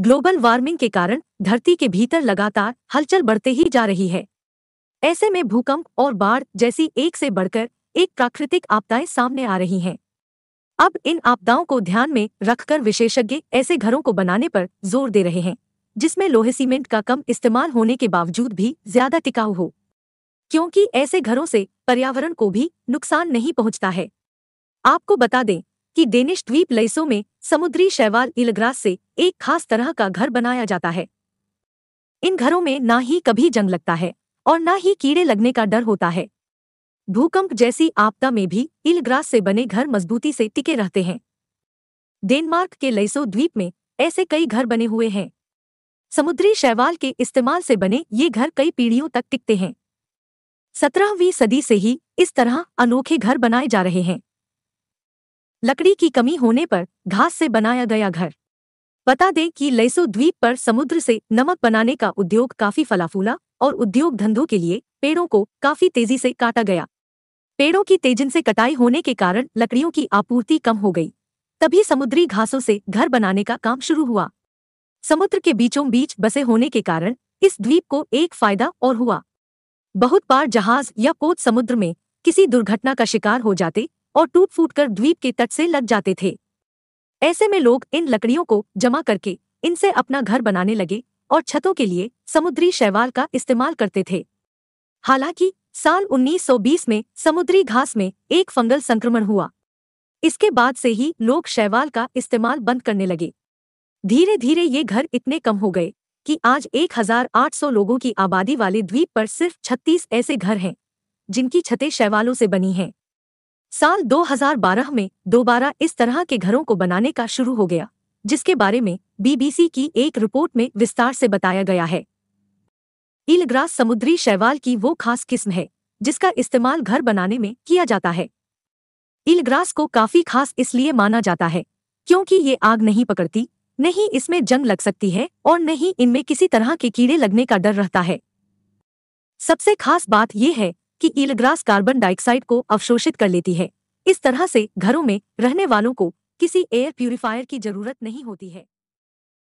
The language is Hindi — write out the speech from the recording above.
ग्लोबल वार्मिंग के कारण धरती के भीतर लगातार हलचल बढ़ते ही जा रही है ऐसे में भूकंप और बाढ़ जैसी एक से बढ़कर एक प्राकृतिक आपदाएं सामने आ रही हैं अब इन आपदाओं को ध्यान में रखकर विशेषज्ञ ऐसे घरों को बनाने पर जोर दे रहे हैं जिसमें लोहे सीमेंट का कम इस्तेमाल होने के बावजूद भी ज्यादा टिकाऊ हो क्योंकि ऐसे घरों से पर्यावरण को भी नुकसान नहीं पहुंचता है आपको बता दें कि डेनिश द्वीप लइसों में समुद्री शैवाल इलग्रास से एक खास तरह का घर बनाया जाता है इन घरों में ना ही कभी जंग लगता है और ना ही कीड़े लगने का डर होता है भूकंप जैसी आपदा में भी इलग्रास से बने घर मजबूती से टिके रहते हैं डेनमार्क के लइसो द्वीप में ऐसे कई घर बने हुए हैं समुद्री शैवाल के इस्तेमाल से बने ये घर कई पीढ़ियों तक टिकते हैं सत्रहवीं सदी से ही इस तरह अनोखे घर बनाए जा रहे हैं लकड़ी की कमी होने पर घास से बनाया गया घर बता दें कि लेसो द्वीप पर समुद्र से नमक बनाने का उद्योग काफी फलाफूला और उद्योग धंधों के लिए पेड़ों को काफी तेजी से काटा गया पेड़ों की तेजन से कटाई होने के कारण लकड़ियों की आपूर्ति कम हो गई तभी समुद्री घासों से घर बनाने का काम शुरू हुआ समुद्र के बीचों बीच बसे होने के कारण इस द्वीप को एक फायदा और हुआ बहुत बार जहाज या पोत समुद्र में किसी दुर्घटना का शिकार हो जाते और टूट फूट कर द्वीप के तट से लग जाते थे ऐसे में लोग इन लकड़ियों को जमा करके इनसे अपना घर बनाने लगे और छतों के लिए समुद्री शैवाल का इस्तेमाल करते थे हालांकि साल 1920 में समुद्री घास में एक फंगल संक्रमण हुआ इसके बाद से ही लोग शैवाल का इस्तेमाल बंद करने लगे धीरे धीरे ये घर इतने कम हो गए कि आज 1,800 लोगों की आबादी वाले द्वीप पर सिर्फ 36 ऐसे घर हैं जिनकी छतें शैवालों से बनी हैं साल 2012 में दोबारा इस तरह के घरों को बनाने का शुरू हो गया जिसके बारे में बीबीसी की एक रिपोर्ट में विस्तार से बताया गया है इलग्रास समुद्री शैवाल की वो खास किस्म है जिसका इस्तेमाल घर बनाने में किया जाता है इलग्रास को काफी खास इसलिए माना जाता है क्योंकि ये आग नहीं पकड़ती नहीं इसमें जंग लग सकती है और न ही इनमें किसी तरह के कीड़े लगने का डर रहता है सबसे खास बात यह है कि ईलग्रास कार्बन डाइऑक्साइड को अवशोषित कर लेती है इस तरह से घरों में रहने वालों को किसी एयर प्यूरिफायर की जरूरत नहीं होती है